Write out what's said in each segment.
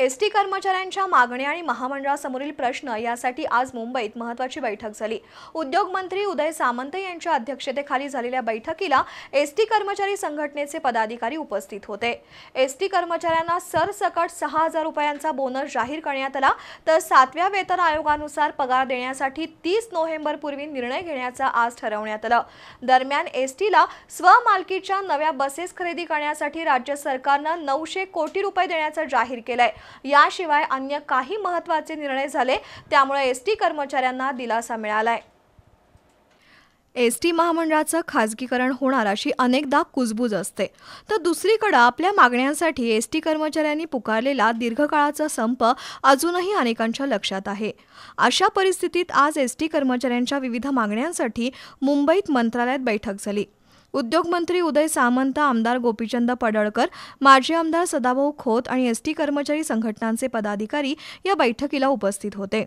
S T कर्मचाऱ्यांच्या मागण्या आणि महामंडळासमोरील प्रश्न यासाठी आज मुंबईत महत्वाची बैठक झाली उद्योग मंत्री उदय सामंत यांच्या अध्यक्षतेखाली झालेल्या बैठकीला एस टी कर्मचारी संघटनेचे पदाधिकारी उपस्थित होते एस टी कर्मचाऱ्यांना सरसकट सहा हजार रुपयांचा बोनस जाहीर करण्यात आला तर सातव्या वेतन आयोगानुसार पगार देण्यासाठी तीस नोव्हेंबरपूर्वी निर्णय घेण्याचा आज ठरवण्यात आलं दरम्यान एस टीला स्वमालकीच्या नव्या बसेस खरेदी करण्यासाठी राज्य सरकारनं नऊशे कोटी रुपये देण्याचं जाहीर केलंय याशिवाय अन्य काही महत्त्वाचे निर्णय झाले त्यामुळे एस टी कर्मचाऱ्यांना दिलासा मिळालाय एस टी महामंडळाचं खाजगीकरण होणार अशी अनेकदा कुजबूज असते तर दुसरीकडं आपल्या मागण्यांसाठी एस टी कर्मचाऱ्यांनी पुकारलेला दीर्घकाळाचा संप अजूनही अनेकांच्या लक्षात आहे अशा परिस्थितीत आज एस टी कर्मचाऱ्यांच्या विविध मागण्यांसाठी मुंबईत मंत्रालयात बैठक झाली उद्योगमंत्री उदय सामंत आमदार गोपीचंद पडळकर माजी आमदार सदाभाऊ खोत आणि एसटी कर्मचारी संघटनांचे पदाधिकारी या बैठकीला उपस्थित होते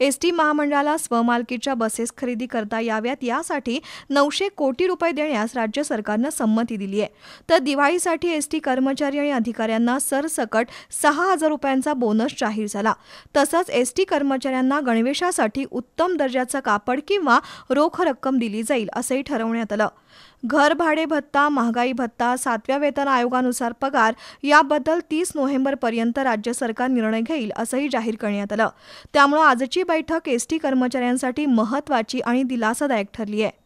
एस टी महामंडळाला स्वमालकीच्या बसेस खरेदी करता याव्यात यासाठी नऊशे कोटी रुपये देण्यास राज्य सरकारनं संमती दिली आहे तर दिवाळीसाठी एस टी कर्मचारी आणि अधिकाऱ्यांना सरसकट सहा हजार रुपयांचा बोनस जाहीर झाला तसंच एस टी कर्मचाऱ्यांना गणवेशासाठी उत्तम दर्जाचं कापड किंवा रोख रक्कम दिली जाईल असंही ठरवण्यात आलं घर भाडे भत्ता महागाई भत्ता सातव्या वेतन आयोगानुसार पगार याबद्दल तीस नोव्हेंबरपर्यंत राज्य सरकार निर्णय घेईल असंही जाहीर करण्यात आलं त्यामुळे आजची बैठक एसटी कर्मचाऱ्यांसाठी महत्त्वाची आणि दिलासादायक ठरली आहे